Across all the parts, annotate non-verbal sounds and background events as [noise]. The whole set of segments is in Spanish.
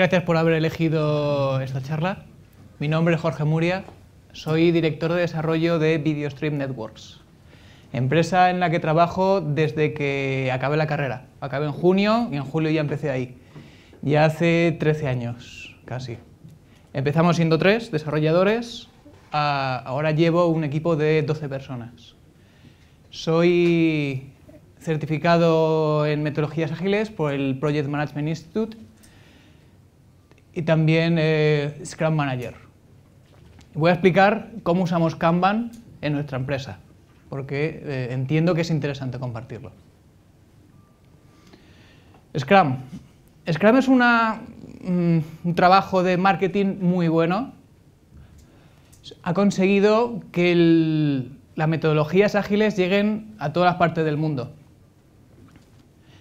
Gracias por haber elegido esta charla. Mi nombre es Jorge Muria, soy director de desarrollo de VideoStream Networks, empresa en la que trabajo desde que acabé la carrera. Acabé en junio y en julio ya empecé ahí. Ya hace 13 años, casi. Empezamos siendo tres desarrolladores, ah, ahora llevo un equipo de 12 personas. Soy certificado en metodologías ágiles por el Project Management Institute y también eh, Scrum Manager. Voy a explicar cómo usamos Kanban en nuestra empresa, porque eh, entiendo que es interesante compartirlo. Scrum. Scrum es mm, un trabajo de marketing muy bueno. Ha conseguido que las metodologías ágiles lleguen a todas las partes del mundo.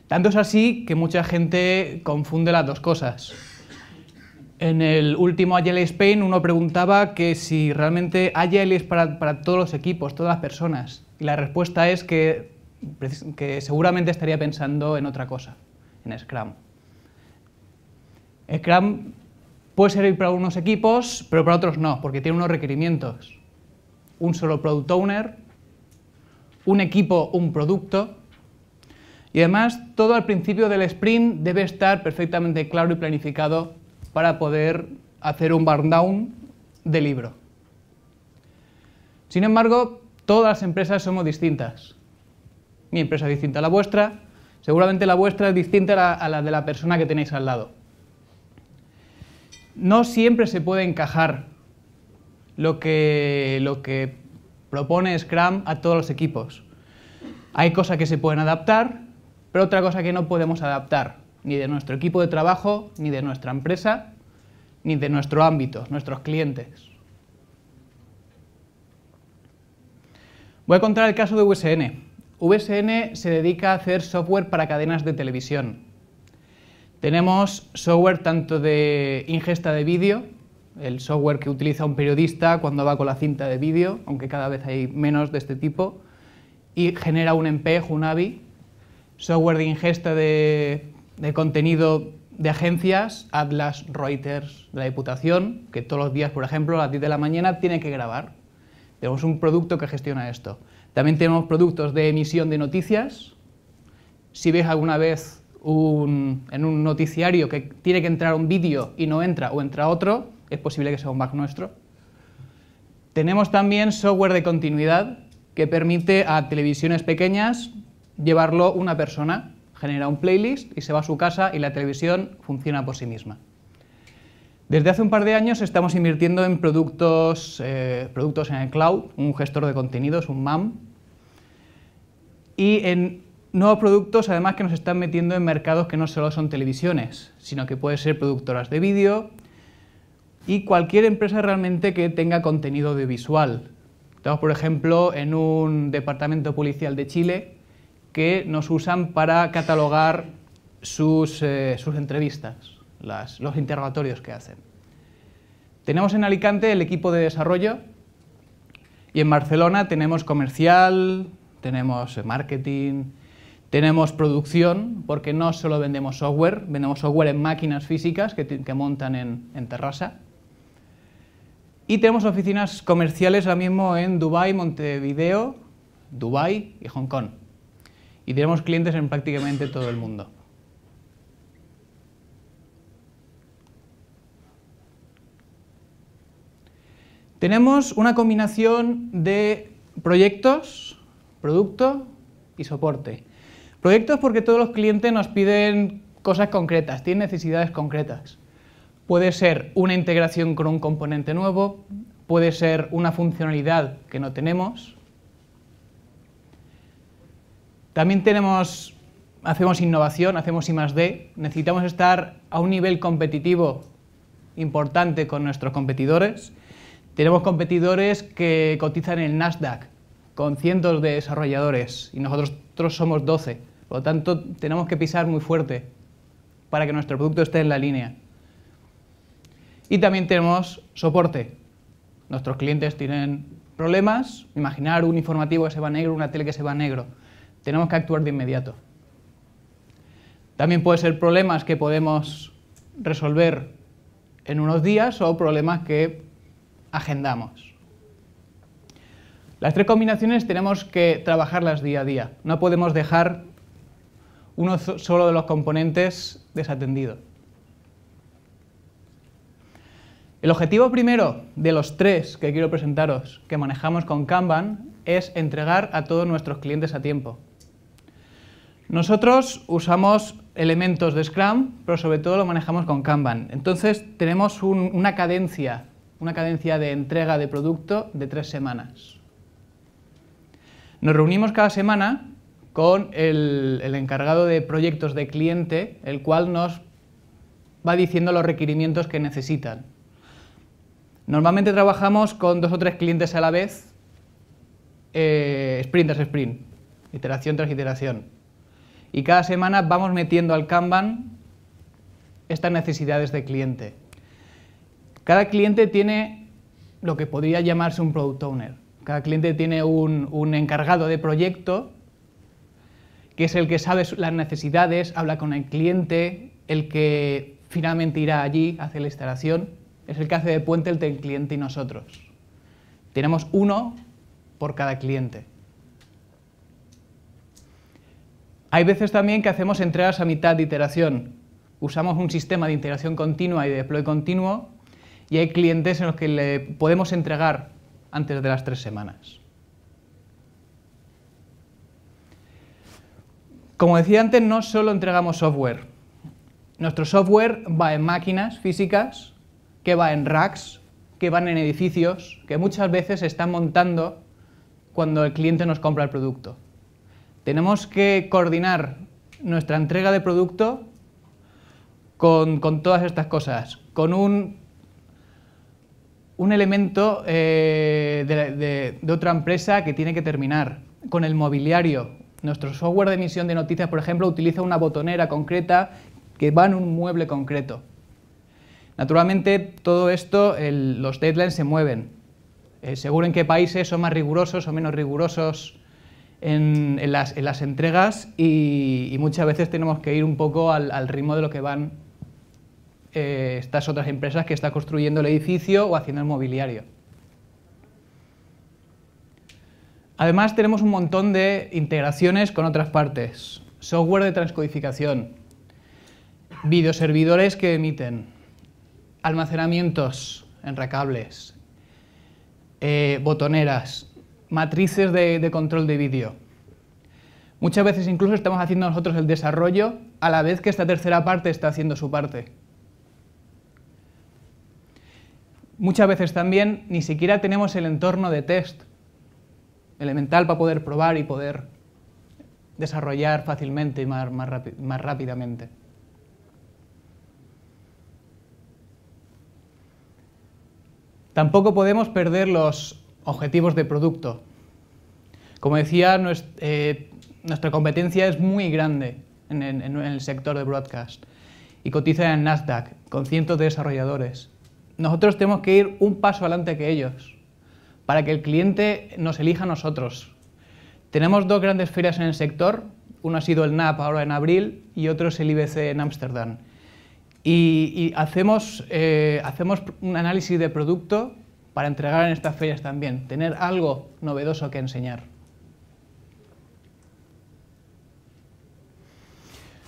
Tanto es así que mucha gente confunde las dos cosas. En el último Agile Spain uno preguntaba que si realmente Agile es para, todos los equipos, todas las personas. Y la respuesta es que, que, seguramente estaría pensando en otra cosa, en Scrum. Scrum puede servir para unos equipos, pero para otros no, porque tiene unos requerimientos. Un solo product owner, un equipo, un producto. Y además, todo al principio del sprint debe estar perfectamente claro y planificado para poder hacer un burn down de libro. Sin embargo, todas las empresas somos distintas. Mi empresa es distinta a la vuestra, seguramente la vuestra es distinta a la, a la de la persona que tenéis al lado. No siempre se puede encajar lo que, lo que propone Scrum a todos los equipos. Hay cosas que se pueden adaptar, pero otra cosa que no podemos adaptar ni de nuestro equipo de trabajo, ni de nuestra empresa, ni de nuestro ámbito, nuestros clientes. Voy a contar el caso de VSN. VSN se dedica a hacer software para cadenas de televisión. Tenemos software tanto de ingesta de vídeo, el software que utiliza un periodista cuando va con la cinta de vídeo, aunque cada vez hay menos de este tipo, y genera un MPEG, un AVI, software de ingesta de de contenido de agencias, Atlas, Reuters, la Diputación, que todos los días, por ejemplo, a las 10 de la mañana tiene que grabar. Tenemos un producto que gestiona esto. También tenemos productos de emisión de noticias. Si ves alguna vez en un noticiario que tiene que entrar un vídeo y no entra o entra otro, es posible que sea un bug nuestro. Tenemos también software de continuidad que permite a televisiones pequeñas llevarlo una persona genera un playlist y se va a su casa y la televisión funciona por sí misma. Desde hace un par de años estamos invirtiendo en productos, eh, productos en el cloud, un gestor de contenidos, un MAM, y en nuevos productos además que nos están metiendo en mercados que no solo son televisiones, sino que pueden ser productoras de vídeo y cualquier empresa realmente que tenga contenido de visual. Estamos, por ejemplo, en un departamento policial de Chile que nos usan para catalogar sus, eh, entrevistas, los interrogatorios que hacen. Tenemos en Alicante el equipo de desarrollo y en Barcelona tenemos comercial, tenemos marketing, tenemos producción, porque no solo vendemos software, vendemos software en máquinas físicas que, montan en, en terraza. Y tenemos oficinas comerciales ahora mismo en Dubai, Montevideo, Dubai y Hong Kong y tenemos clientes en prácticamente todo el mundo. Tenemos una combinación de proyectos, producto y soporte. Proyectos porque todos los clientes nos piden cosas concretas, tienen necesidades concretas. Puede ser una integración con un componente nuevo, puede ser una funcionalidad que no tenemos, también tenemos, hacemos innovación, hacemos I +D, necesitamos estar a un nivel competitivo importante con nuestros competidores. Tenemos competidores que cotizan en el Nasdaq con cientos de desarrolladores y nosotros somos 12. Por lo tanto, tenemos que pisar muy fuerte para que nuestro producto esté en la línea. Y también tenemos soporte. Nuestros clientes tienen problemas, imaginar un informativo que se va negro, una tele que se va negro. Tenemos que actuar de inmediato. También puede ser problemas que podemos resolver en unos días o problemas que agendamos. Las tres combinaciones tenemos que trabajarlas día a día. No podemos dejar uno solo de los componentes desatendido. El objetivo primero de los tres que quiero presentaros que manejamos con Kanban es entregar a todos nuestros clientes a tiempo. Nosotros usamos elementos de Scrum, pero sobre todo lo manejamos con Kanban. Entonces tenemos una cadencia, una cadencia de entrega de producto de tres semanas. Nos reunimos cada semana con el, encargado de proyectos de cliente, el cual nos va diciendo los requerimientos que necesitan. Normalmente trabajamos con dos o tres clientes a la vez, eh, sprint tras sprint, iteración tras iteración y cada semana vamos metiendo al Kanban estas necesidades de cliente. Cada cliente tiene lo que podría llamarse un product owner. Cada cliente tiene un, encargado de proyecto que es el que sabe las necesidades, habla con el cliente, el que finalmente irá allí, hace la instalación, es el que hace de puente entre el cliente y nosotros. Tenemos uno por cada cliente. Hay veces también que hacemos entregas a mitad de iteración. Usamos un sistema de integración continua y de deploy continuo y hay clientes en los que le podemos entregar antes de las tres semanas. Como decía antes, no solo entregamos software. Nuestro software va en máquinas físicas, que va en racks, que van en edificios, que muchas veces se están montando cuando el cliente nos compra el producto. Tenemos que coordinar nuestra entrega de producto con, todas estas cosas, con un, un elemento eh, de, otra empresa que tiene que terminar, con el mobiliario. Nuestro software de emisión de noticias, por ejemplo, utiliza una botonera concreta que va en un mueble concreto. Naturalmente, todo esto, los deadlines se mueven. Eh, seguro en qué países son más rigurosos o menos rigurosos en, las, entregas y, muchas veces tenemos que ir un poco al, ritmo de lo que van eh, estas otras empresas que están construyendo el edificio o haciendo el mobiliario. Además tenemos un montón de integraciones con otras partes, software de transcodificación, videoservidores que emiten, almacenamientos en recables, eh, botoneras, matrices de, control de vídeo. Muchas veces incluso estamos haciendo nosotros el desarrollo a la vez que esta tercera parte está haciendo su parte. Muchas veces también ni siquiera tenemos el entorno de test elemental para poder probar y poder desarrollar fácilmente y más rápidamente. Tampoco podemos perder los objetivos de producto. Como decía, eh, nuestra, competencia es muy grande en, el sector de broadcast y cotiza en Nasdaq con cientos de desarrolladores. Nosotros tenemos que ir un paso adelante que ellos para que el cliente nos elija a nosotros. Tenemos dos grandes ferias en el sector, uno ha sido el NAP ahora en abril y otro es el IBC en Ámsterdam. Y, hacemos, eh, hacemos un análisis de producto para entregar en estas ferias también, tener algo novedoso que enseñar.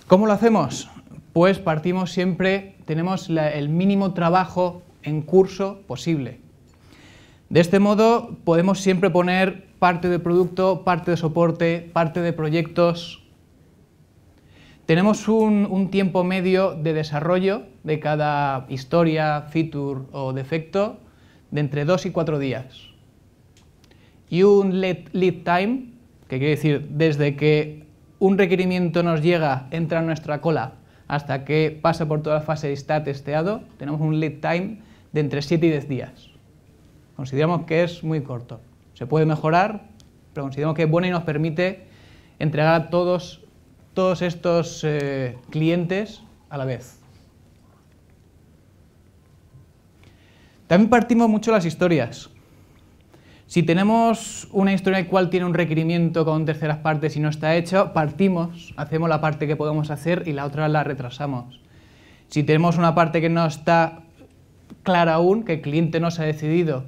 ¿Cómo lo hacemos? Pues partimos siempre, tenemos el mínimo trabajo en curso posible. De este modo podemos siempre poner parte de producto, parte de soporte, parte de proyectos. Tenemos un tiempo medio de desarrollo de cada historia, feature o defecto de entre 2 y 4 días. Y un lead, time, que quiere decir desde que un requerimiento nos llega, entra en nuestra cola, hasta que pasa por toda la fase de está testeado, tenemos un lead time de entre 7 y 10 días. Consideramos que es muy corto. Se puede mejorar, pero consideramos que es bueno y nos permite entregar a todos, todos estos eh, clientes a la vez. También partimos mucho las historias. Si tenemos una historia en la cual tiene un requerimiento con terceras partes y no está hecho, partimos, hacemos la parte que podemos hacer y la otra la retrasamos. Si tenemos una parte que no está clara aún, que el cliente no se ha decidido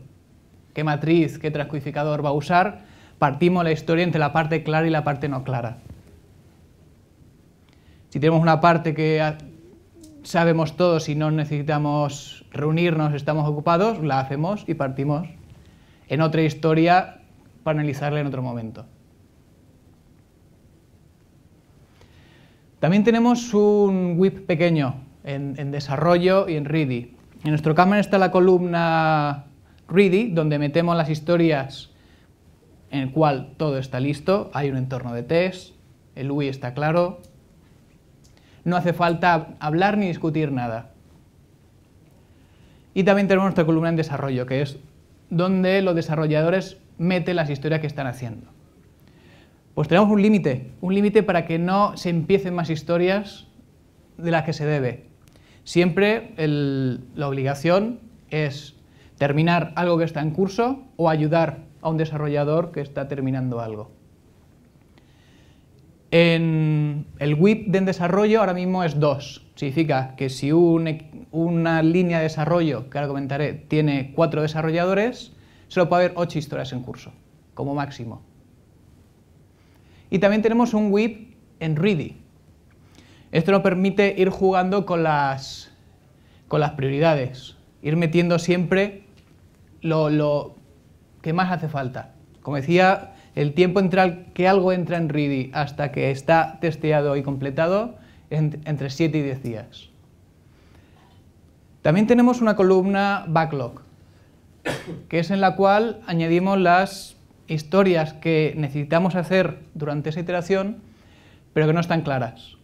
qué matriz, qué transcodificador va a usar, partimos la historia entre la parte clara y la parte no clara. Si tenemos una parte que sabemos todos y no necesitamos reunirnos, estamos ocupados, la hacemos y partimos en otra historia para analizarla en otro momento. También tenemos un WIP pequeño en, desarrollo y en Ready. En nuestro cámara está la columna Ready, donde metemos las historias en el cual todo está listo, hay un entorno de test, el UI está claro, no hace falta hablar ni discutir nada. Y también tenemos nuestra columna en desarrollo, que es donde los desarrolladores meten las historias que están haciendo. Pues tenemos un límite, un límite para que no se empiecen más historias de las que se debe. Siempre la obligación es terminar algo que está en curso o ayudar a un desarrollador que está terminando algo. En el WIP de desarrollo ahora mismo es dos significa que si una línea de desarrollo, que ahora comentaré, tiene cuatro desarrolladores, solo puede haber ocho historias en curso, como máximo. Y también tenemos un WIP en Ready. Esto nos permite ir jugando con las, prioridades, ir metiendo siempre lo, que más hace falta. Como decía, el tiempo entre que algo entra en Ready hasta que está testeado y completado entre 7 y 10 días. También tenemos una columna backlog, que es en la cual añadimos las historias que necesitamos hacer durante esa iteración, pero que no están claras.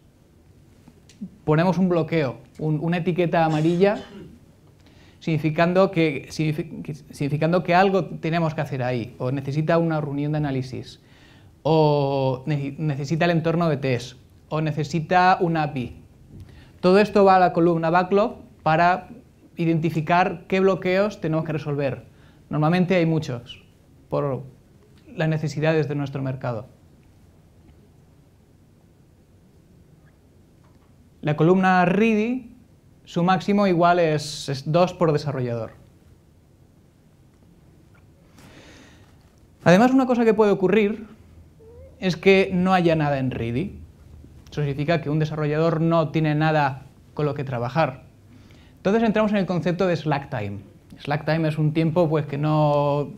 Ponemos un bloqueo, una etiqueta amarilla, significando que, significando que algo tenemos que hacer ahí, o necesita una reunión de análisis, o necesita el entorno de test, o necesita una API. Todo esto va a la columna backlog para identificar qué bloqueos tenemos que resolver. Normalmente hay muchos por las necesidades de nuestro mercado. La columna Ready, su máximo igual es, 2 por desarrollador. Además, una cosa que puede ocurrir es que no haya nada en Ready. Eso significa que un desarrollador no tiene nada con lo que trabajar. Entonces entramos en el concepto de slack time. Slack time es un tiempo pues, que no,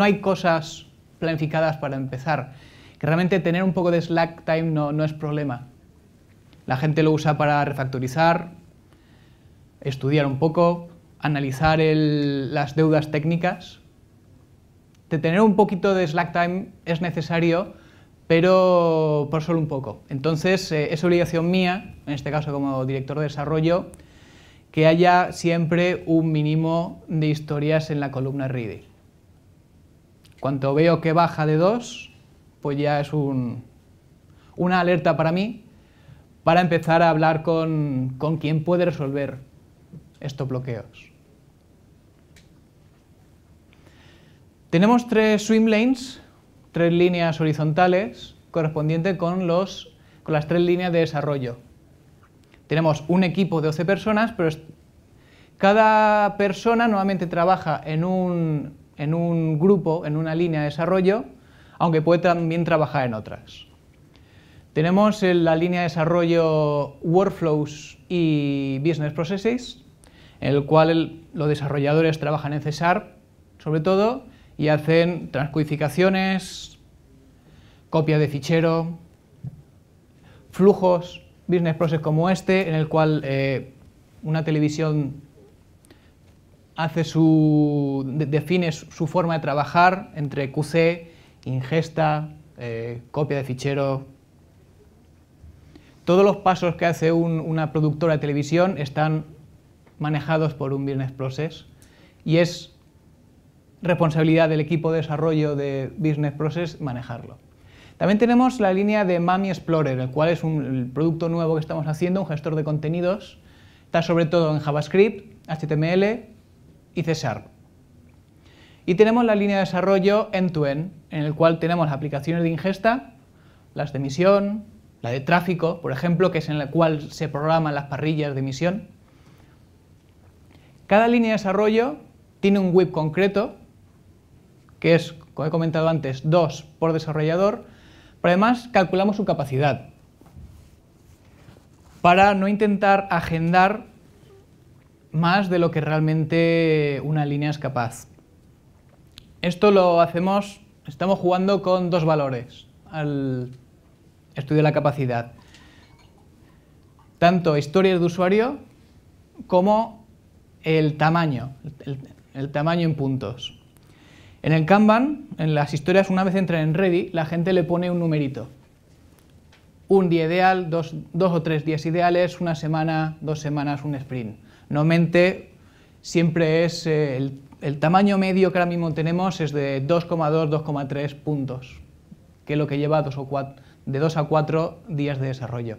hay cosas planificadas para empezar. Que realmente tener un poco de slack time no, es problema. La gente lo usa para refactorizar, estudiar un poco, analizar las deudas técnicas. De tener un poquito de slack time es necesario pero por solo un poco. Entonces, eh, es obligación mía, en este caso como director de desarrollo, que haya siempre un mínimo de historias en la columna Ready. Cuanto veo que baja de 2, pues ya es una alerta para mí para empezar a hablar con, con quien puede resolver estos bloqueos. Tenemos tres swim lanes tres líneas horizontales correspondientes con, los, con las tres líneas de desarrollo. Tenemos un equipo de 12 personas, pero cada persona nuevamente trabaja en un, en un grupo, en una línea de desarrollo, aunque puede también trabajar en otras. Tenemos la línea de desarrollo Workflows y Business Processes, en el cual los desarrolladores trabajan en C sobre todo, y hacen transcodificaciones, copia de fichero, flujos, business process como este, en el cual eh, una televisión hace su, define su forma de trabajar entre QC, ingesta, eh, copia de fichero. Todos los pasos que hace una productora de televisión están manejados por un business process y es responsabilidad del equipo de desarrollo de Business Process manejarlo. También tenemos la línea de Mami Explorer, el cual es un producto nuevo que estamos haciendo, un gestor de contenidos. Está sobre todo en JavaScript, HTML y C Y tenemos la línea de desarrollo end-to-end, en el cual tenemos las aplicaciones de ingesta, las de emisión, la de tráfico, por ejemplo, que es en la cual se programan las parrillas de emisión. Cada línea de desarrollo tiene un web concreto que es, como he comentado antes, dos por desarrollador, pero además calculamos su capacidad para no intentar agendar más de lo que realmente una línea es capaz. Esto lo hacemos, estamos jugando con dos valores al estudio de la capacidad. Tanto historias de usuario como el tamaño, el tamaño en puntos. En el Kanban, en las historias, una vez entran en Ready, la gente le pone un numerito. Un día ideal, dos, o tres días ideales, una semana, dos semanas, un sprint. Normalmente siempre es eh, el, tamaño medio que ahora mismo tenemos es de 2,2, 2,3 puntos, que es lo que lleva de 2 a 4 días de desarrollo.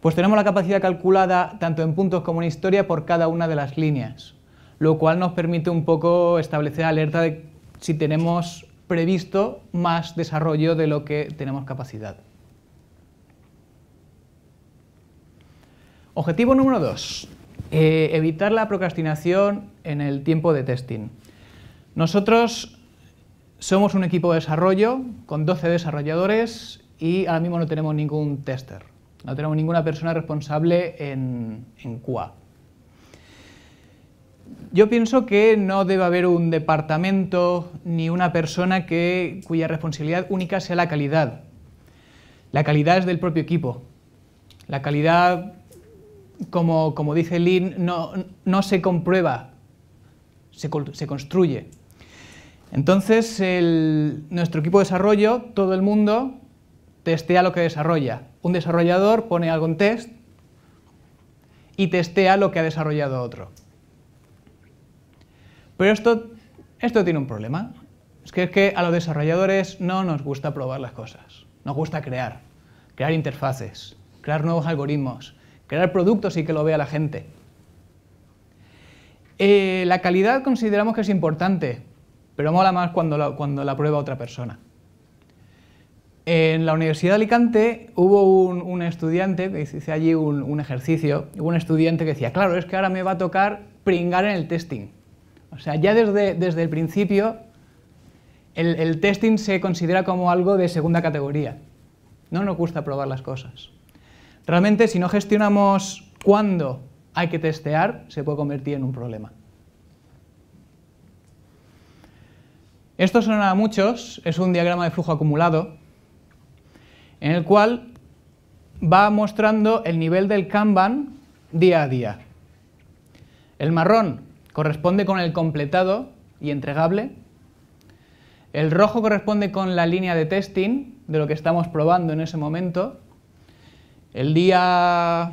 Pues tenemos la capacidad calculada tanto en puntos como en historia por cada una de las líneas, lo cual nos permite un poco establecer alerta de si tenemos previsto más desarrollo de lo que tenemos capacidad. Objetivo número dos: eh, evitar la procrastinación en el tiempo de testing. Nosotros somos un equipo de desarrollo con 12 desarrolladores y ahora mismo no tenemos ningún tester. No tenemos ninguna persona responsable en, en QA. Yo pienso que no debe haber un departamento ni una persona cuya responsabilidad única sea la calidad. La calidad es del propio equipo. La calidad, como, dice Lynn, no, se comprueba, se, construye. Entonces, nuestro equipo de desarrollo, todo el mundo, testea lo que desarrolla. Un desarrollador pone algo en test y testea lo que ha desarrollado otro. Pero esto, esto tiene un problema. Es que, a los desarrolladores no nos gusta probar las cosas. Nos gusta crear. Crear interfaces, crear nuevos algoritmos, crear productos y que lo vea la gente. Eh, la calidad consideramos que es importante, pero mola más cuando la, cuando la prueba otra persona. En la Universidad de Alicante hubo un, estudiante, que hice allí un, un ejercicio, hubo un estudiante que decía, claro, es que ahora me va a tocar pringar en el testing. O sea, ya desde, desde el principio el, el, testing se considera como algo de segunda categoría. No nos gusta probar las cosas. Realmente, si no gestionamos cuándo hay que testear, se puede convertir en un problema. Esto suena a muchos, es un diagrama de flujo acumulado, en el cual va mostrando el nivel del Kanban día a día. El marrón corresponde con el completado y entregable. El rojo corresponde con la línea de testing de lo que estamos probando en ese momento. El día...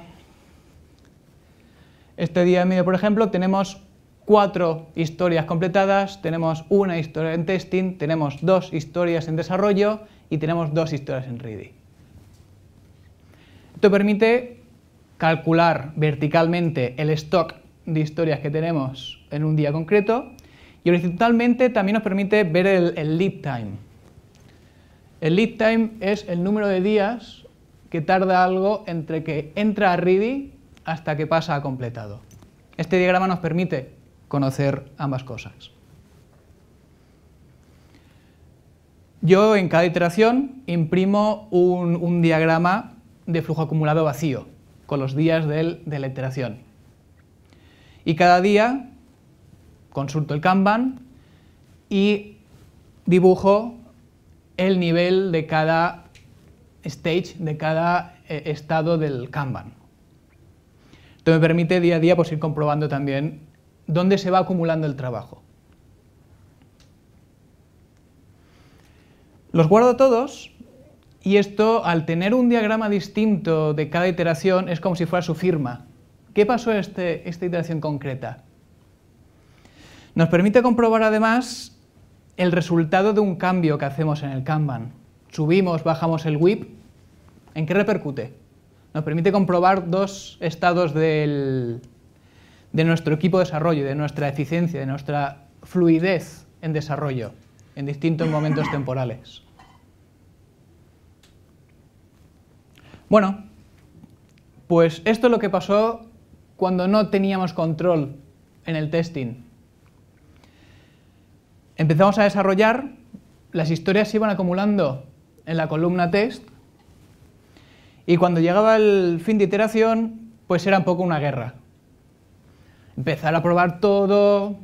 Este día medio, por ejemplo, tenemos cuatro historias completadas, tenemos una historia en testing, tenemos dos historias en desarrollo y tenemos dos historias en ready. Esto permite calcular verticalmente el stock de historias que tenemos en un día concreto y horizontalmente también nos permite ver el, lead time. El lead time es el número de días que tarda algo entre que entra a ready hasta que pasa a completado. Este diagrama nos permite conocer ambas cosas. Yo en cada iteración imprimo un, diagrama de flujo acumulado vacío con los días de la iteración. Y cada día consulto el Kanban y dibujo el nivel de cada stage, de cada eh, estado del Kanban. Esto me permite día a día pues, ir comprobando también dónde se va acumulando el trabajo. Los guardo todos y esto, al tener un diagrama distinto de cada iteración, es como si fuera su firma. ¿Qué pasó este, esta iteración concreta? Nos permite comprobar además el resultado de un cambio que hacemos en el Kanban. Subimos, bajamos el WIP. ¿En qué repercute? Nos permite comprobar dos estados de nuestro equipo de desarrollo, de nuestra eficiencia, de nuestra fluidez en desarrollo en distintos momentos temporales. Bueno, pues esto es lo que pasó cuando no teníamos control en el testing. Empezamos a desarrollar, las historias se iban acumulando en la columna test y cuando llegaba el fin de iteración, pues era un poco una guerra. Empezar a probar todo,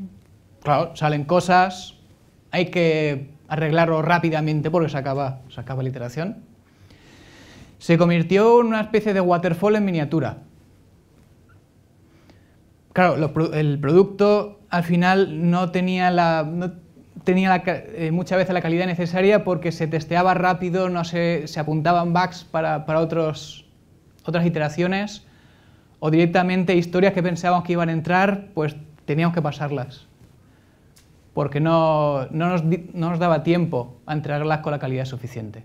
claro, salen cosas, hay que arreglarlo rápidamente porque se acaba, se acaba la iteración. Se convirtió en una especie de waterfall en miniatura claro, el producto al final no tenía la... No tenía eh, muchas veces la calidad necesaria porque se testeaba rápido, no se, se apuntaban bugs para, otros, otras iteraciones o directamente historias que pensábamos que iban a entrar, pues teníamos que pasarlas porque no, nos, daba tiempo a entrarlas con la calidad suficiente.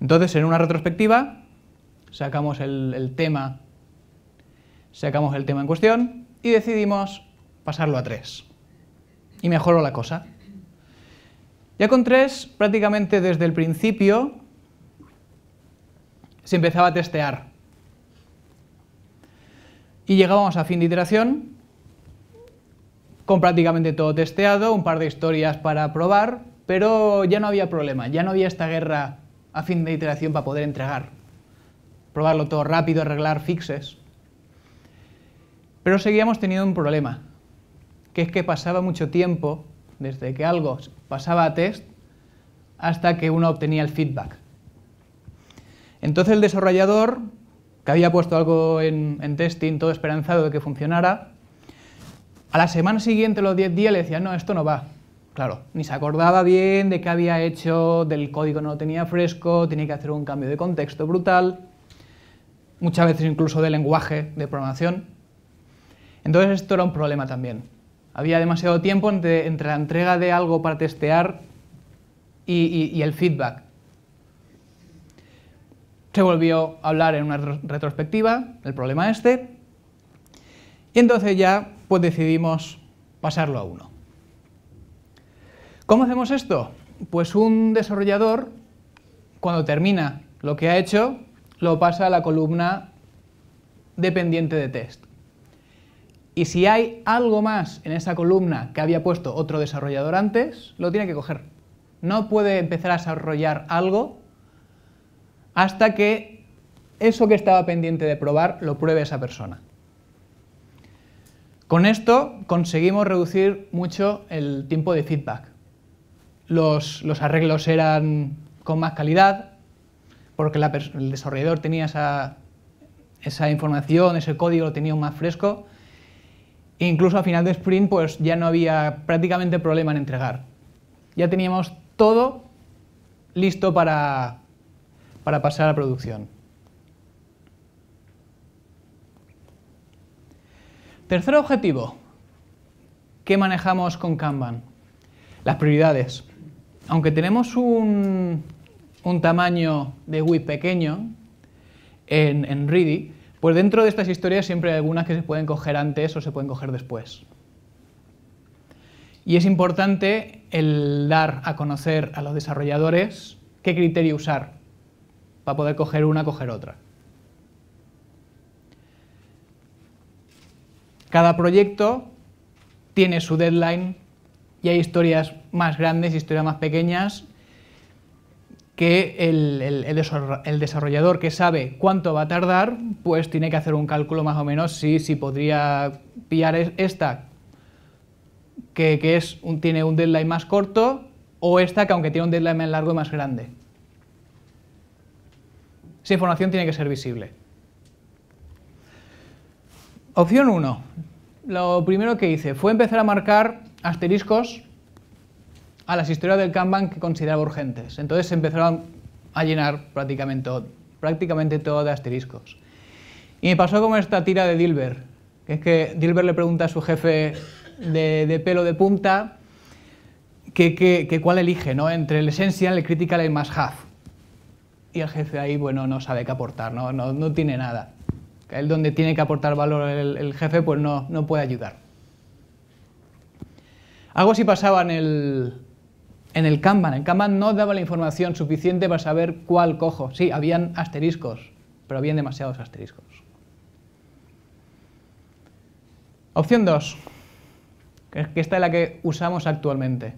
Entonces, en una retrospectiva, sacamos el tema sacamos el tema en cuestión y decidimos pasarlo a 3. Y mejoró la cosa. Ya con 3, prácticamente desde el principio, se empezaba a testear. Y llegábamos a fin de iteración, con prácticamente todo testeado, un par de historias para probar, pero ya no había problema, ya no había esta guerra a fin de iteración para poder entregar. Probarlo todo rápido, arreglar fixes. Pero seguíamos teniendo un problema, que es que pasaba mucho tiempo desde que algo pasaba a test hasta que uno obtenía el feedback. Entonces el desarrollador, que había puesto algo en, testing, todo esperanzado de que funcionara, a la semana siguiente, los 10 días, le decía, no, esto no va. Claro, ni se acordaba bien de qué había hecho, del código no lo tenía fresco, tenía que hacer un cambio de contexto brutal, muchas veces incluso de lenguaje de programación. Entonces esto era un problema también. Había demasiado tiempo entre, la entrega de algo para testear y, el feedback. Se volvió a hablar en una retrospectiva el problema este y entonces ya pues decidimos pasarlo a uno. ¿Cómo hacemos esto? Pues un desarrollador, cuando termina lo que ha hecho, lo pasa a la columna dependiente de test. Y si hay algo más en esa columna que había puesto otro desarrollador antes, lo tiene que coger. No puede empezar a desarrollar algo hasta que eso que estaba pendiente de probar lo pruebe esa persona. Con esto conseguimos reducir mucho el tiempo de feedback. Los, arreglos eran con más calidad, porque el desarrollador tenía esa información, ese código lo tenía más fresco, Incluso a final de sprint pues ya no había prácticamente problema en entregar. Ya teníamos todo listo para, pasar a producción. Tercer objetivo ¿qué manejamos con Kanban, las prioridades. Aunque tenemos un, tamaño de WIP pequeño en, en Ready, pues dentro de estas historias siempre hay algunas que se pueden coger antes o se pueden coger después. Y es importante el dar a conocer a los desarrolladores qué criterio usar para poder coger una, coger otra. Cada proyecto tiene su deadline y hay historias más grandes, historias más pequeñas que el, desarrollador que sabe cuánto va a tardar, pues tiene que hacer un cálculo más o menos si, si podría pillar esta, que, es tiene un deadline más corto, o esta que aunque tiene un deadline más largo y más grande. Esa información tiene que ser visible. Opción 1. Lo primero que hice fue empezar a marcar asteriscos a las historias del Kanban que consideraba urgentes. Entonces se empezaron a llenar prácticamente, prácticamente todo de asteriscos. Y me pasó como esta tira de Dilbert, que es que Dilbert le pregunta a su jefe de, pelo de punta que, cuál elige, ¿no? Entre el essential, el critical el must have. Y el jefe ahí, bueno, no sabe qué aportar, no, tiene nada. Él donde tiene que aportar valor el, jefe, pues no, no puede ayudar. Algo así pasaba en el, en el Kanban. El Kanban no daba la información suficiente para saber cuál cojo. Sí, habían asteriscos, pero habían demasiados asteriscos. Opción 2, que esta es la que usamos actualmente.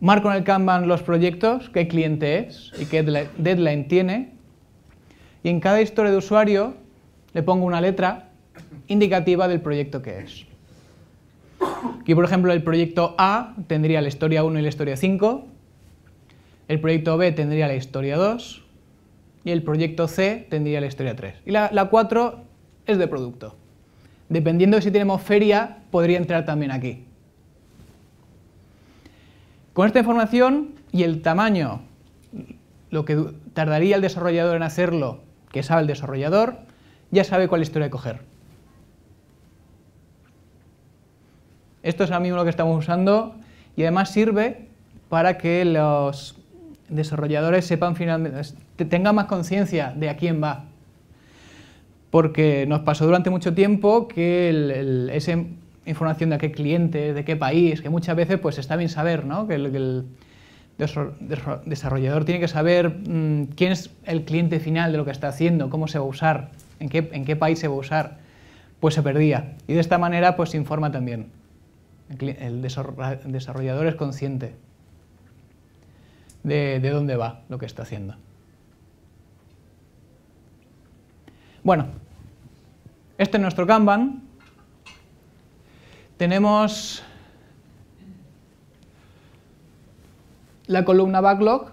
Marco en el Kanban los proyectos, qué cliente es y qué deadline tiene. Y en cada historia de usuario le pongo una letra indicativa del proyecto que es. Aquí, por ejemplo, el proyecto A tendría la historia 1 y la historia 5, el proyecto B tendría la historia 2 y el proyecto C tendría la historia 3. Y la, la 4 es de producto. Dependiendo de si tenemos feria, podría entrar también aquí. Con esta información y el tamaño, lo que tardaría el desarrollador en hacerlo, que sabe el desarrollador, ya sabe cuál historia coger. Esto es ahora mismo lo que estamos usando y además sirve para que los desarrolladores sepan finalmente, tengan más conciencia de a quién va. Porque nos pasó durante mucho tiempo que esa información de a qué cliente, de qué país, que muchas veces pues está bien saber, ¿no? Que el, desarrollador tiene que saber mm, quién es el cliente final de lo que está haciendo, cómo se va a usar, en qué, en qué país se va a usar, pues se perdía. Y de esta manera pues informa también. El desarrollador es consciente de, dónde va lo que está haciendo. Bueno, este es nuestro Kanban. Tenemos la columna backlog,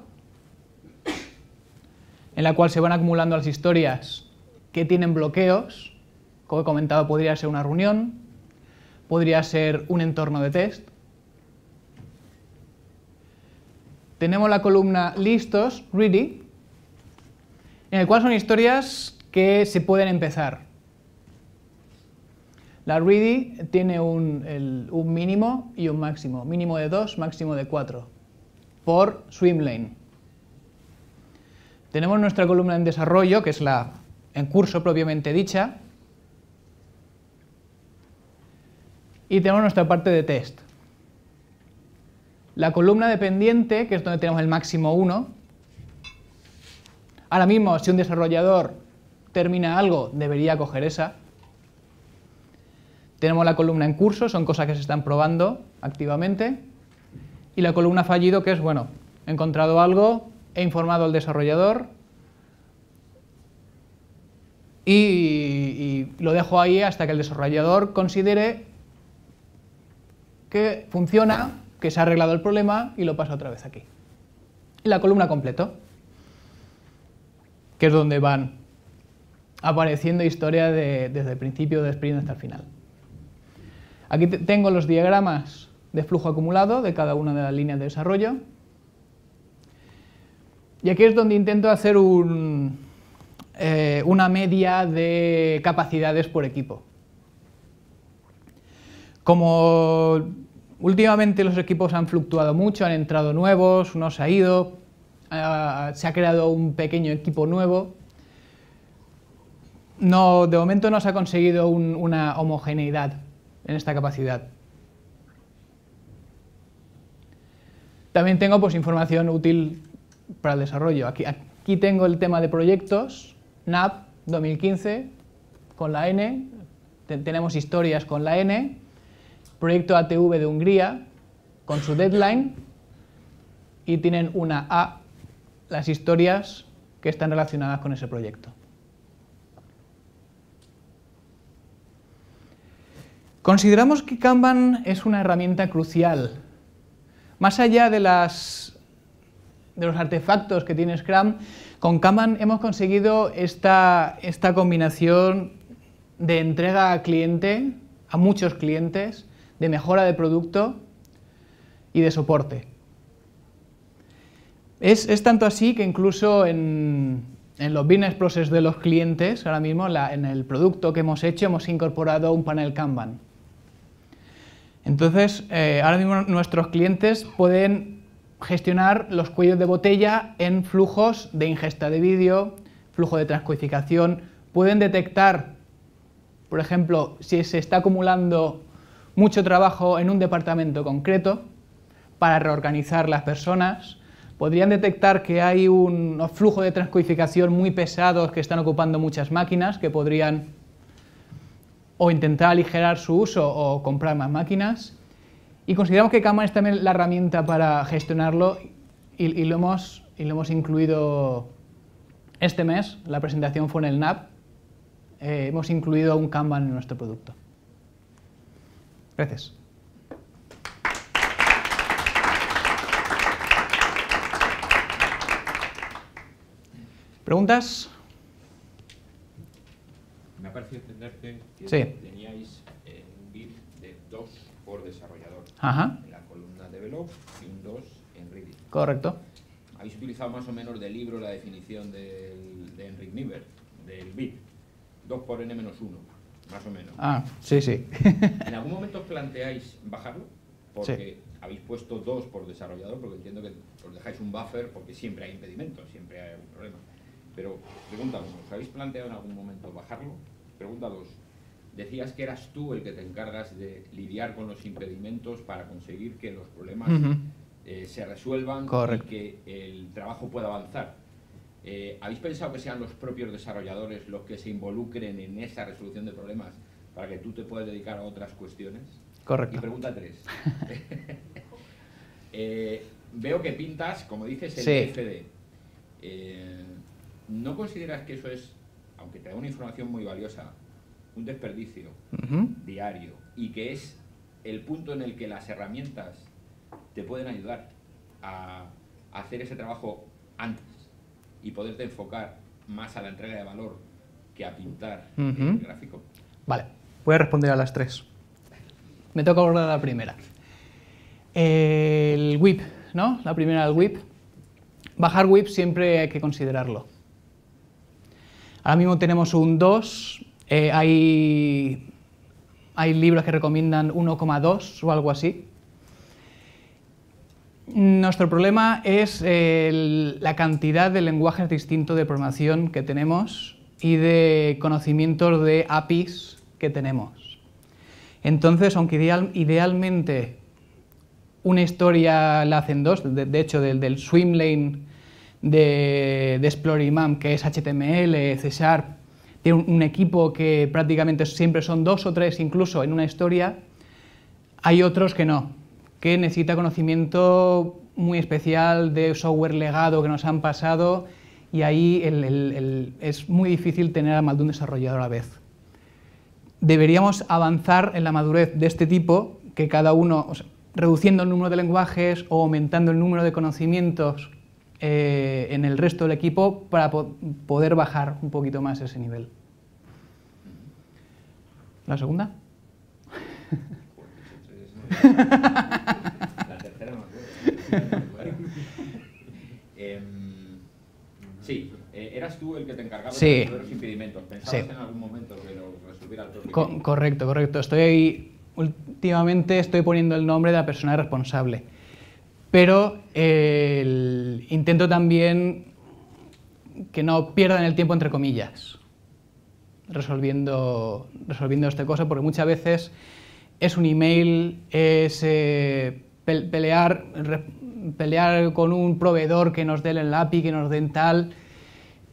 en la cual se van acumulando las historias que tienen bloqueos. Como he comentado, podría ser una reunión, podría ser un entorno de test. Tenemos la columna listos, ready, en el cual son historias que se pueden empezar. La ready tiene un, mínimo y un máximo, mínimo de 2, máximo de 4, por swimlane. Tenemos nuestra columna en desarrollo, que es la en curso propiamente dicha, y tenemos nuestra parte de test. La columna dependiente, que es donde tenemos el máximo 1. Ahora mismo, si un desarrollador termina algo, debería coger esa. Tenemos la columna en curso, son cosas que se están probando activamente. Y la columna fallido, que es, bueno, he encontrado algo, he informado al desarrollador y, y, lo dejo ahí hasta que el desarrollador considere que funciona, que se ha arreglado el problema y lo pasa otra vez aquí. Y la columna completo, que es donde van apareciendo historia desde el principio de sprint hasta el final. Aquí tengo los diagramas de flujo acumulado de cada una de las líneas de desarrollo. Y aquí es donde intento hacer un, eh, una media de capacidades por equipo. Como últimamente los equipos han fluctuado mucho, han entrado nuevos, uno se ha ido, ah, se ha creado un pequeño equipo nuevo, no, de momento no se ha conseguido una homogeneidad en esta capacidad. También tengo pues, información útil para el desarrollo. Aquí, tengo el tema de proyectos, NAP 2015, con la N. tenemos historias con la N proyecto ATV de Hungría con su deadline y tienen una A las historias que están relacionadas con ese proyecto. Consideramos que Kanban es una herramienta crucial. Más allá de, las, de los artefactos que tiene Scrum, con Kanban hemos conseguido esta combinación de entrega a cliente, a muchos clientes, de mejora de producto y de soporte. Es, tanto así que incluso en, los business process de los clientes, ahora mismo en el producto que hemos hecho hemos incorporado un panel Kanban. Entonces, eh, ahora mismo nuestros clientes pueden gestionar los cuellos de botella en flujos de ingesta de vídeo, flujo de transcodificación, pueden detectar, por ejemplo, si se está acumulando mucho trabajo en un departamento concreto para reorganizar las personas, podrían detectar que hay un flujo de transcodificación muy pesados que están ocupando muchas máquinas, que podrían o intentar aligerar su uso o comprar más máquinas. Y consideramos que Kanban es también la herramienta para gestionarlo y, lo, hemos, incluido este mes, la presentación fue en el NAP, eh, hemos incluido un Kanban en nuestro producto. Gracias. ¿Preguntas? Me ha parecido entenderte que teníais eh, un bit de 2 por desarrollador. En la columna de develop y un 2 en reading. Correcto. Habéis utilizado más o menos del libro la definición de Enric Niver, del bit. 2 por n menos 1 más o menos. Ah, sí, sí. [laughs] ¿En algún momento os planteáis bajarlo? Porque habéis puesto dos por desarrollador, porque entiendo que os dejáis un buffer porque siempre hay impedimentos, siempre hay un problema. Pero pregunta ¿os habéis planteado en algún momento bajarlo? Pregunta dos, decías que eras tú el que te encargas de lidiar con los impedimentos para conseguir que los problemas eh, se resuelvan y que el trabajo pueda avanzar. Eh, ¿Habéis pensado que sean los propios desarrolladores los que se involucren en esa resolución de problemas para que tú te puedas dedicar a otras cuestiones? Correcto. Y pregunta tres. [laughs] Eh, veo que pintas, como dices, el eh, ¿No consideras que eso es, aunque te da una información muy valiosa, un desperdicio diario y que es el punto en el que las herramientas te pueden ayudar a hacer ese trabajo antes? y poderte enfocar más a la entrega de valor que a pintar el gráfico? Vale, voy a responder a las tres. Me toca abordar la primera. El whip, ¿no? La primera, el WIP. Bajar WIP siempre hay que considerarlo. Ahora mismo tenemos un 2, eh, hay, hay libros que recomiendan 1,2 o algo así. Nuestro problema es eh, la cantidad de lenguajes distintos de programación que tenemos y de conocimientos de APIs que tenemos. Entonces, aunque idealmente una historia la hacen dos, de, hecho del, swimlane de, de que es HTML, C Sharp, tiene un, equipo que prácticamente siempre son dos o tres incluso en una historia, hay otros que no que necesita conocimiento muy especial de software legado que nos han pasado y ahí es muy difícil tener a más de un desarrollador a la vez. Deberíamos avanzar en la madurez de este tipo, que cada uno, reduciendo el número de lenguajes o aumentando el número de conocimientos eh, en el resto del equipo para poder bajar un poquito más ese nivel. ¿La segunda? [laughs] La tercera me acuerdo. Em, sí, eh, eras tú el que te encargaba de resolver los impedimentos. ¿Pensabas en algún momento que lo resolviera el problema. correcto, correcto. Estoy últimamente estoy poniendo el nombre de la persona responsable. Pero intento también que no pierdan el tiempo, entre comillas, resolviendo, resolviendo esta cosa, porque muchas veces es un email, es eh, pelear, pelear con un proveedor que nos dé el API, que nos den tal.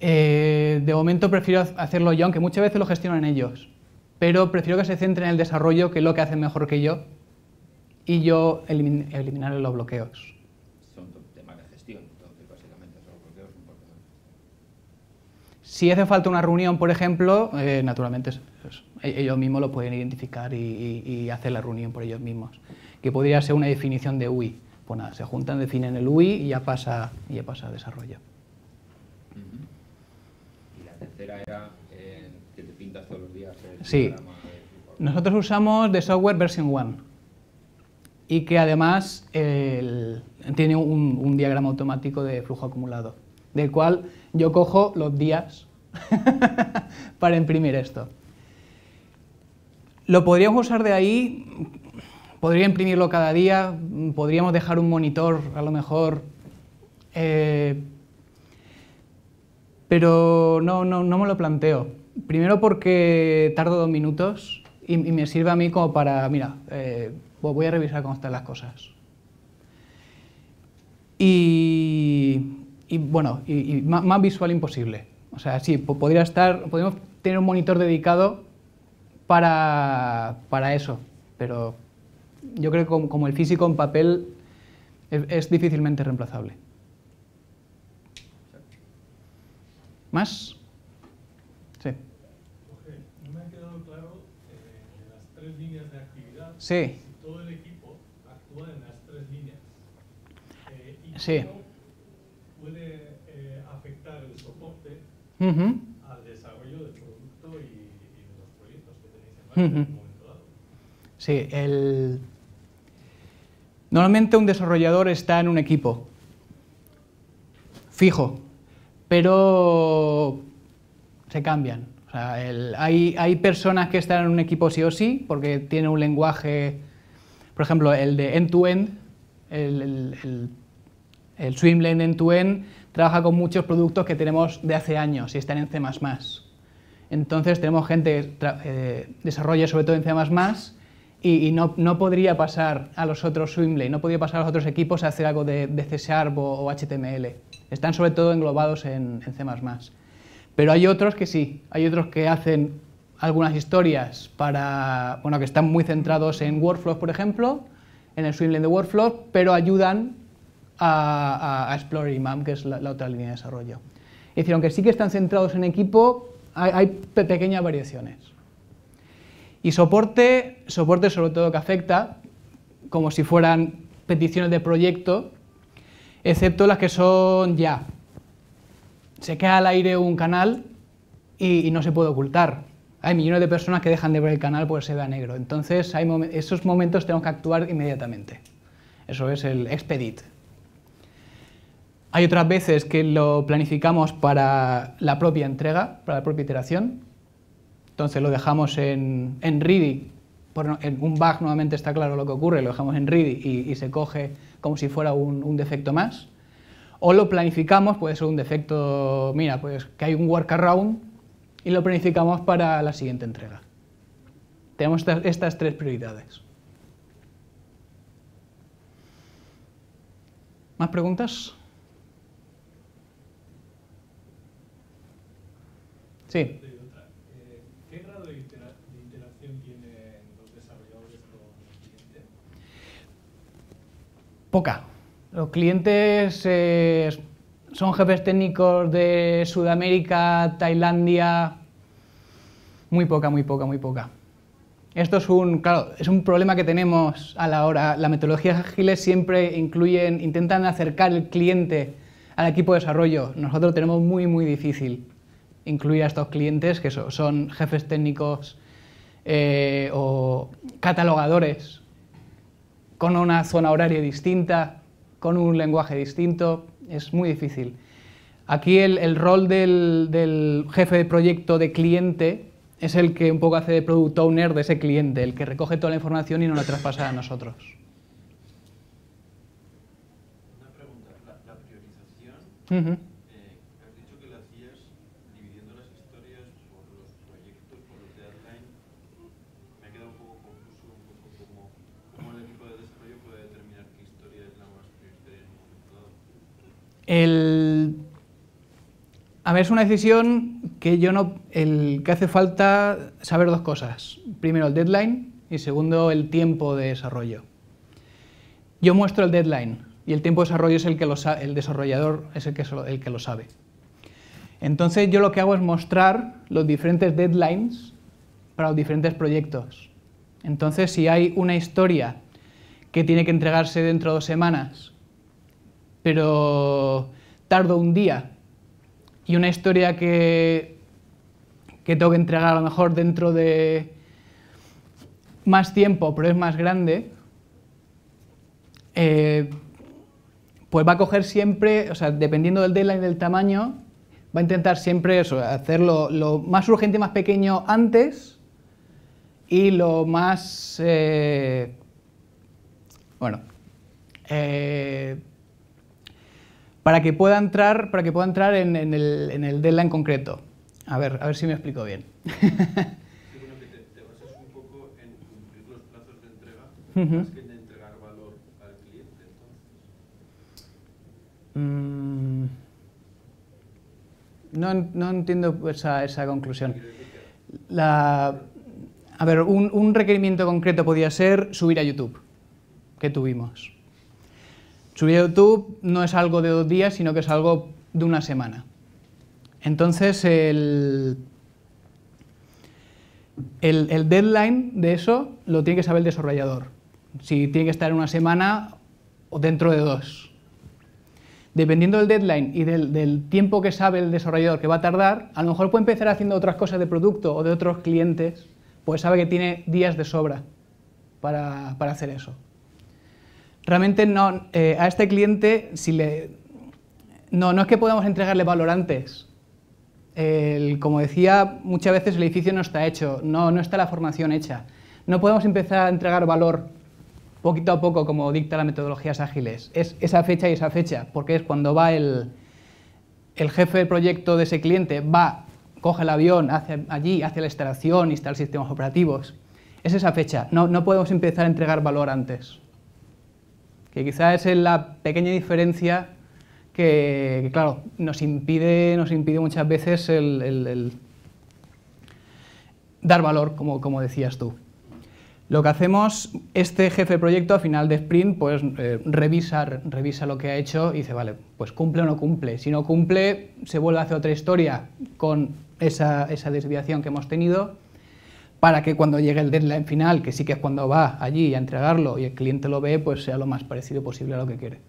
Eh, de momento prefiero hacerlo yo, aunque muchas veces lo gestionan ellos, pero prefiero que se centren en el desarrollo, que es lo que hacen mejor que yo, y yo eliminar los bloqueos. Si hace falta una reunión, por ejemplo, eh, naturalmente pues, e-, ellos mismos lo pueden identificar y, hacer la reunión por ellos mismos. Que podría ser una definición de UI. Pues nada, se juntan, definen el UI y ya pasa, ya pasa a desarrollo. Y la tercera era eh, que te pintas todos los días eh, sí. Nosotros usamos de software version 1 y que además tiene un, diagrama automático de flujo acumulado, del cual yo cojo los días [laughs] para imprimir esto. Lo podríamos usar de ahí, podría imprimirlo cada día, podríamos dejar un monitor a lo mejor, eh, pero no, no, me lo planteo. Primero porque tardo dos minutos y, me sirve a mí como para, mira, eh, voy a revisar cómo están las cosas. Y, bueno, y, más visual imposible. O sea, sí, podría estar, podemos tener un monitor dedicado para, para eso, pero yo creo que como, el físico en papel es, difícilmente reemplazable. ¿Más? Sí. Jorge, No me ha quedado claro eh, las tres líneas de actividad. Sí. Si todo el equipo actúa en las tres líneas. Eh, y sí. al desarrollo del producto y, de los proyectos que tenéis en, uh momento dado. Sí, el... normalmente un desarrollador está en un equipo fijo, pero se cambian. O sea, hay, hay personas que están en un equipo sí o sí, porque tiene un lenguaje, por ejemplo, el de end-to-end, el, el, el swimlane end-to-end, trabaja con muchos productos que tenemos de hace años y están en C++. Entonces tenemos gente que eh, desarrolla sobre todo en C++ y, y no, podría pasar a los otros Swimley, no podría pasar a los otros equipos a hacer algo de, de o, HTML. Están sobre todo englobados en, en C++. Pero hay otros que sí, hay otros que hacen algunas historias para, bueno, que están muy centrados en workflows, por ejemplo, en el Swimley de Workflow pero ayudan a, Explorer y que es la, otra línea de desarrollo. Es decir, aunque sí que están centrados en equipo, hay, pequeñas variaciones. Y soporte, soporte sobre todo que afecta, como si fueran peticiones de proyecto, excepto las que son ya. Se queda al aire un canal y, no se puede ocultar. Hay millones de personas que dejan de ver el canal porque se vea negro. Entonces, hay esos momentos tenemos que actuar inmediatamente. Eso es el expedit. Hay otras veces que lo planificamos para la propia entrega, para la propia iteración. Entonces lo dejamos en, en ready. Por, en un bug nuevamente está claro lo que ocurre, lo dejamos en ready y, se coge como si fuera un, defecto más. O lo planificamos, puede ser un defecto, mira, pues que hay un workaround y lo planificamos para la siguiente entrega. Tenemos estas tres prioridades. ¿Más preguntas? Sí. Eh, ¿Qué grado de interacción tienen los desarrolladores con los clientes? Poca. Los clientes eh, son jefes técnicos de Sudamérica, Tailandia, muy poca, muy poca, muy poca. Esto es un, claro, es un problema que tenemos a la hora. Las metodologías ágiles siempre incluyen, intentan acercar el cliente al equipo de desarrollo. Nosotros tenemos muy, muy difícil incluir a estos clientes, que son, jefes técnicos eh, o catalogadores con una zona horaria distinta, con un lenguaje distinto, es muy difícil. Aquí el, rol del, jefe de proyecto de cliente es el que un poco hace de product owner de ese cliente, el que recoge toda la información y no la traspasa a nosotros. Una pregunta, ¿la, priorización a ver, es una decisión que yo no. El, que hace falta saber dos cosas. Primero, el deadline y segundo, el tiempo de desarrollo. Yo muestro el deadline y el tiempo de desarrollo es el que lo el desarrollador es el que lo sabe. Entonces yo lo que hago es mostrar los diferentes deadlines para los diferentes proyectos. Entonces si hay una historia que tiene que entregarse dentro de dos semanas pero tardo un día. Y una historia que, que tengo que entregar a lo mejor dentro de más tiempo, pero es más grande, eh, pues va a coger siempre, o sea, dependiendo del deadline del tamaño, va a intentar siempre eso, hacerlo lo más urgente, y más pequeño antes y lo más, eh, bueno, eh, para que pueda entrar, para que pueda entrar en, el, en el concreto. A ver, a ver si me explico bien. No, no, entiendo esa, esa conclusión. a ver, un, un requerimiento concreto podía ser subir a YouTube, que tuvimos. Subir a YouTube no es algo de dos días, sino que es algo de una semana. Entonces, el, el, deadline de eso lo tiene que saber el desarrollador. Si tiene que estar en una semana o dentro de dos. Dependiendo del deadline y del, tiempo que sabe el desarrollador que va a tardar, a lo mejor puede empezar haciendo otras cosas de producto o de otros clientes, pues sabe que tiene días de sobra para hacer eso realmente no, eh, a este cliente, si le, no, es que podamos entregarle valor antes. como decía, muchas veces el edificio no está hecho, no, está la formación hecha. No podemos empezar a entregar valor poquito a poco, como dicta la metodología ágiles. Es esa fecha y esa fecha, porque es cuando va el, el jefe de proyecto de ese cliente, va, coge el avión, hace allí, hace la instalación, instala sistemas operativos. Es esa fecha, no podemos empezar a entregar valor antes. Y quizás es la pequeña diferencia que, claro, nos impide, nos impide muchas veces dar valor, como, como, decías tú. Lo que hacemos, este jefe de proyecto a final de sprint, pues eh, revisa, lo que ha hecho y dice, vale, pues cumple o no cumple. Si no cumple, se vuelve a otra historia con esa, esa desviación que hemos tenido para que cuando llegue el deadline final, que sí que es cuando va allí a entregarlo y el cliente lo ve, pues sea lo más parecido posible a lo que quiere.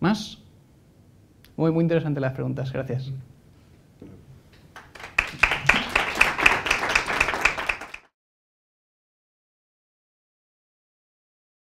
¿Más? Muy, muy interesante las preguntas, gracias.